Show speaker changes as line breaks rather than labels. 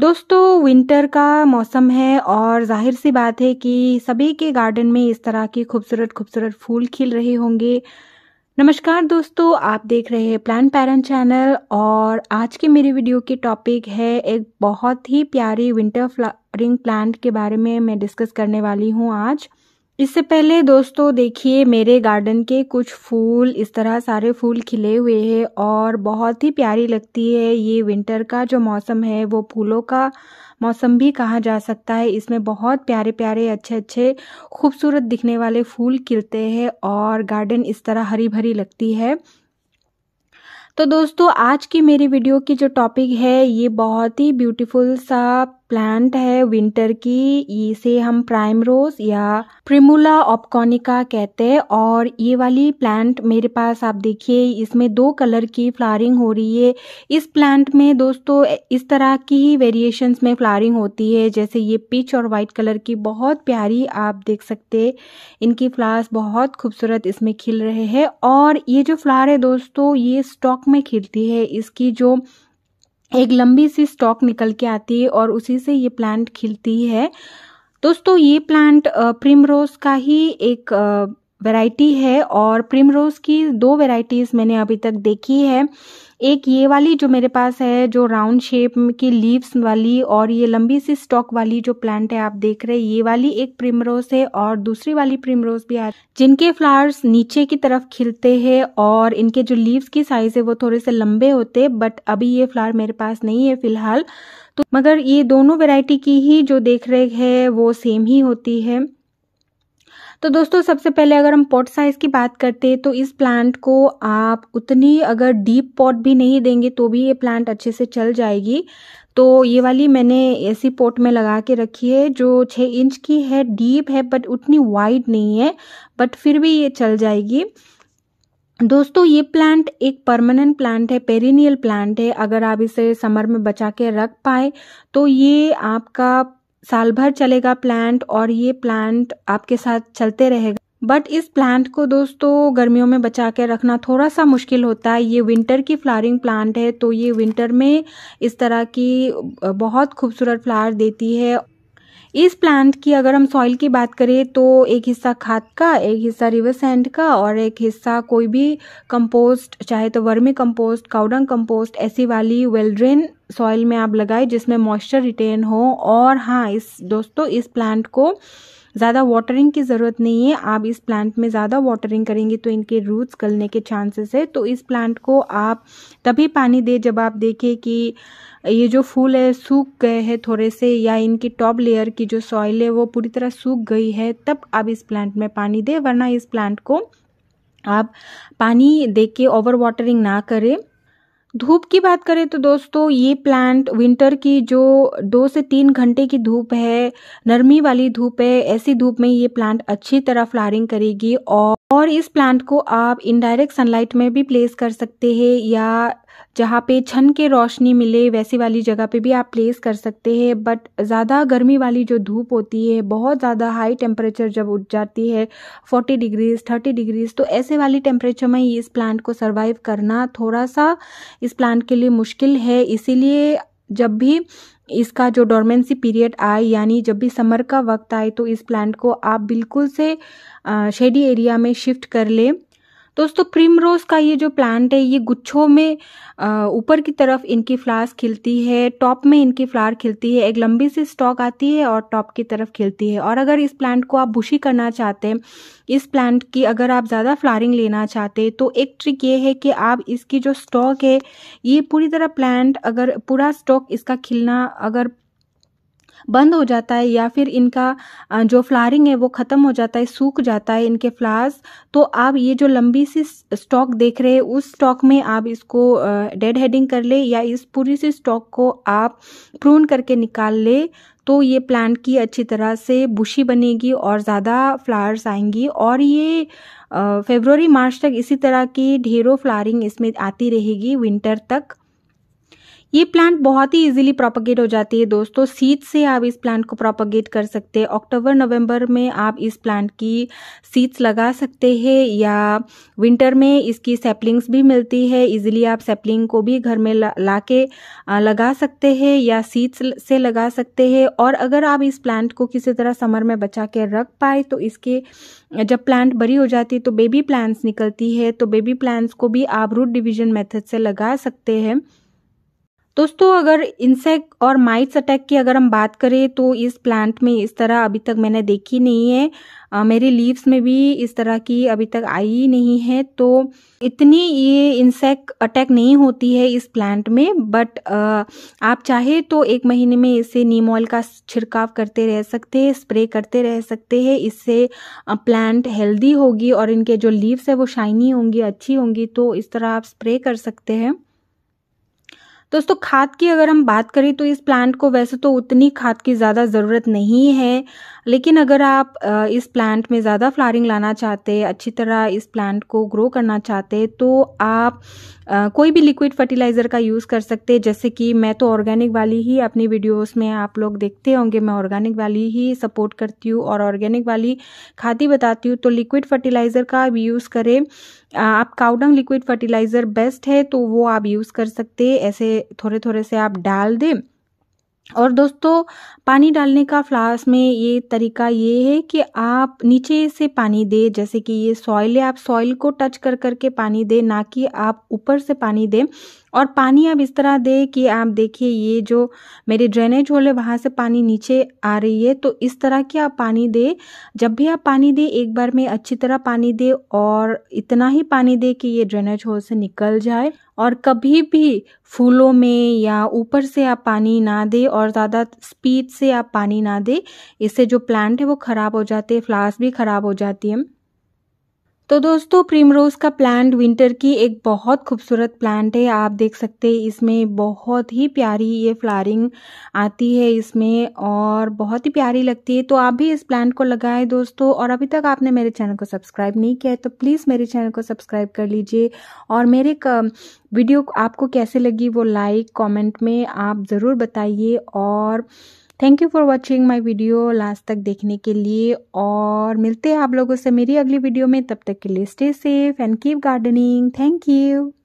दोस्तों विंटर का मौसम है और जाहिर सी बात है कि सभी के गार्डन में इस तरह के खूबसूरत खूबसूरत फूल खिल रहे होंगे नमस्कार दोस्तों आप देख रहे हैं प्लान पेरेंट चैनल और आज के मेरे वीडियो के टॉपिक है एक बहुत ही प्यारी विंटर फ्लावरिंग प्लांट के बारे में मैं डिस्कस करने वाली हूँ आज इससे पहले दोस्तों देखिए मेरे गार्डन के कुछ फूल इस तरह सारे फूल खिले हुए हैं और बहुत ही प्यारी लगती है ये विंटर का जो मौसम है वो फूलों का मौसम भी कहा जा सकता है इसमें बहुत प्यारे प्यारे अच्छे अच्छे खूबसूरत दिखने वाले फूल खिलते हैं और गार्डन इस तरह हरी भरी लगती है तो दोस्तों आज की मेरी वीडियो की जो टॉपिक है ये बहुत ही ब्यूटीफुल सा प्लांट है विंटर की इसे हम प्राइम रोज या प्रिमुला ऑपकॉनिका कहते हैं और ये वाली प्लांट मेरे पास आप देखिए इसमें दो कलर की फ्लावरिंग हो रही है इस प्लांट में दोस्तों इस तरह की ही वेरिएशंस में फ्लावरिंग होती है जैसे ये पिच और वाइट कलर की बहुत प्यारी आप देख सकते इनकी फ्लावर्स बहुत खूबसूरत इसमें खिल रहे हैं और ये जो फ्लावर है दोस्तों ये स्टॉक में खिलती है इसकी जो एक लंबी सी स्टॉक निकल के आती है और उसी से ये प्लांट खिलती है दोस्तों ये प्लांट प्रिमरोज का ही एक वैरायटी है और प्रिमरोज़ की दो वैरायटीज़ मैंने अभी तक देखी है एक ये वाली जो मेरे पास है जो राउंड शेप की लीव्स वाली और ये लंबी सी स्टॉक वाली जो प्लांट है आप देख रहे हैं ये वाली एक प्रिमरोज है और दूसरी वाली प्रिमरोज भी आ जिनके फ्लावर्स नीचे की तरफ खिलते हैं और इनके जो लीव्स की साइज है वो थोड़े से लंबे होते बट अभी ये फ्लावर मेरे पास नहीं है फिलहाल तो मगर ये दोनों वेराइटी की ही जो देख रहे है वो सेम ही होती है तो दोस्तों सबसे पहले अगर हम पॉट साइज़ की बात करते हैं तो इस प्लांट को आप उतनी अगर डीप पॉट भी नहीं देंगे तो भी ये प्लांट अच्छे से चल जाएगी तो ये वाली मैंने ऐसी पोट में लगा के रखी है जो छः इंच की है डीप है बट उतनी वाइड नहीं है बट फिर भी ये चल जाएगी दोस्तों ये प्लांट एक परमानेंट प्लांट है पेरिनियल प्लांट है अगर आप इसे समर में बचा के रख पाए तो ये आपका साल भर चलेगा प्लांट और ये प्लांट आपके साथ चलते रहेगा बट इस प्लांट को दोस्तों गर्मियों में बचा के रखना थोड़ा सा मुश्किल होता है ये विंटर की फ्लावरिंग प्लांट है तो ये विंटर में इस तरह की बहुत खूबसूरत फ्लावर देती है इस प्लांट की अगर हम सॉइल की बात करें तो एक हिस्सा खाद का एक हिस्सा रिवर सैंड का और एक हिस्सा कोई भी कंपोस्ट चाहे तो वर्मी कंपोस्ट काउडंग कंपोस्ट ऐसी वाली वेलड्रेन सॉइल में आप लगाए जिसमें मॉइस्चर रिटेन हो और हाँ इस दोस्तों इस प्लांट को ज़्यादा वाटरिंग की ज़रूरत नहीं है आप इस प्लांट में ज़्यादा वाटरिंग करेंगे तो इनके रूट्स गलने के चांसेस है तो इस प्लांट को आप तभी पानी दें जब आप देखें कि ये जो फूल है सूख गए हैं थोड़े से या इनकी टॉप लेयर की जो सॉइल है वो पूरी तरह सूख गई है तब आप इस प्लांट में पानी दें वरना इस प्लांट को आप पानी दे के ओवर वाटरिंग ना करें धूप की बात करें तो दोस्तों ये प्लांट विंटर की जो दो से तीन घंटे की धूप है नरमी वाली धूप है ऐसी धूप में ये प्लांट अच्छी तरह फ्लारिंग करेगी और और इस प्लांट को आप इनडायरेक्ट सनलाइट में भी प्लेस कर सकते हैं या जहाँ पे छन के रोशनी मिले वैसी वाली जगह पे भी आप प्लेस कर सकते हैं बट ज़्यादा गर्मी वाली जो धूप होती है बहुत ज़्यादा हाई टेम्परेचर जब उठ जाती है 40 डिग्रीज 30 डिग्रीज तो ऐसे वाली टेम्परेचर में इस प्लांट को सर्वाइव करना थोड़ा सा इस प्लांट के लिए मुश्किल है इसीलिए जब भी इसका जो डोरमेंसी पीरियड आए यानी जब भी समर का वक्त आए तो इस प्लांट को आप बिल्कुल से शेडी एरिया में शिफ्ट कर लें दोस्तों प्रिमरोज का ये जो प्लांट है ये गुच्छों में ऊपर की तरफ इनकी फ्लावर्स खिलती है टॉप में इनकी फ्लावर खिलती है एक लंबी सी स्टॉक आती है और टॉप की तरफ खिलती है और अगर इस प्लांट को आप बुशी करना चाहते हैं इस प्लांट की अगर आप ज़्यादा फ्लावरिंग लेना चाहते हैं तो एक ट्रिक ये है कि आप इसकी जो स्टॉक है ये पूरी तरह प्लांट अगर पूरा स्टॉक इसका खिलना अगर बंद हो जाता है या फिर इनका जो फ्लारिंग है वो ख़त्म हो जाता है सूख जाता है इनके फ्लावर्स तो आप ये जो लंबी सी स्टॉक देख रहे हैं उस स्टॉक में आप इसको डेड हेडिंग कर ले या इस पूरी सी स्टॉक को आप प्रून करके निकाल ले तो ये प्लांट की अच्छी तरह से बुशी बनेगी और ज़्यादा फ्लावर्स आएंगी और ये फेबररी मार्च तक इसी तरह की ढेरों फ्लारिंग इसमें आती रहेगी विंटर तक ये प्लांट बहुत ही इजीली प्रोपगेट हो जाती है दोस्तों सीड से आप इस प्लांट को प्रोपगेट कर सकते हैं अक्टूबर नवंबर में आप इस प्लांट की सीड्स लगा सकते हैं या विंटर में इसकी सेप्लिंग्स भी मिलती है इजीली आप सेप्लिंग को भी घर में ला, ला के लगा सकते हैं या सीड्स से लगा सकते हैं और अगर आप इस प्लांट को किसी तरह समर में बचा के रख पाए तो इसके जब प्लांट बड़ी हो जाती है तो बेबी प्लांट्स निकलती है तो बेबी प्लांट्स को भी आप रूट डिविजन मेथड से लगा सकते हैं दोस्तों अगर इंसेक्ट और माइट्स अटैक की अगर हम बात करें तो इस प्लांट में इस तरह अभी तक मैंने देखी नहीं है आ, मेरे लीव्स में भी इस तरह की अभी तक आई नहीं है तो इतनी ये इंसेक्ट अटैक नहीं होती है इस प्लांट में बट आ, आप चाहे तो एक महीने में इसे नीम ऑयल का छिड़काव करते रह सकते हैं स्प्रे करते रह सकते हैं इससे प्लांट हेल्दी होगी और इनके जो लीव्स है वो शाइनी होंगी अच्छी होंगी तो इस तरह आप स्प्रे कर सकते हैं दोस्तों तो खाद की अगर हम बात करें तो इस प्लांट को वैसे तो उतनी खाद की ज़्यादा ज़रूरत नहीं है लेकिन अगर आप इस प्लांट में ज़्यादा फ्लावरिंग लाना चाहते अच्छी तरह इस प्लांट को ग्रो करना चाहते तो आप कोई भी लिक्विड फर्टिलाइज़र का यूज़ कर सकते जैसे कि मैं तो ऑर्गेनिक वाली ही अपनी वीडियोस में आप लोग देखते होंगे मैं ऑर्गेनिक वाली ही सपोर्ट करती हूँ और ऑर्गेनिक वाली खाती बताती हूँ तो लिक्विड फर्टिलाइज़र का भी यूज़ करें आप काउडंग लिक्विड फर्टिलाइज़र बेस्ट है तो वो आप यूज़ कर सकते ऐसे थोड़े थोड़े से आप डाल दें और दोस्तों पानी डालने का फ्लावर्स में ये तरीका ये है कि आप नीचे से पानी दे जैसे कि ये सॉइल है आप सॉइल को टच कर करके पानी दे ना कि आप ऊपर से पानी दें और पानी आप इस तरह दें कि आप देखिए ये जो मेरे ड्रेनेज होल है वहाँ से पानी नीचे आ रही है तो इस तरह की आप पानी दें जब भी आप पानी दें एक बार में अच्छी तरह पानी दें और इतना ही पानी दें कि ये ड्रेनेज होल से निकल जाए और कभी भी फूलों में या ऊपर से आप पानी ना दे और ज़्यादा स्पीड से आप पानी ना दे इससे जो प्लांट है वो ख़राब हो जाते हैं फ्लावर्स भी ख़राब हो जाती हैं तो दोस्तों प्रिमरोज़ का प्लांट विंटर की एक बहुत खूबसूरत प्लांट है आप देख सकते हैं इसमें बहुत ही प्यारी ये फ्लारिंग आती है इसमें और बहुत ही प्यारी लगती है तो आप भी इस प्लांट को लगाएं दोस्तों और अभी तक आपने मेरे चैनल को सब्सक्राइब नहीं किया है तो प्लीज़ मेरे चैनल को सब्सक्राइब कर लीजिए और मेरे वीडियो आपको कैसे लगी वो लाइक कॉमेंट में आप ज़रूर बताइए और thank you for watching my video last तक देखने के लिए और मिलते हैं आप लोगों से मेरी अगली वीडियो में तब तक के लिए stay safe and keep gardening thank you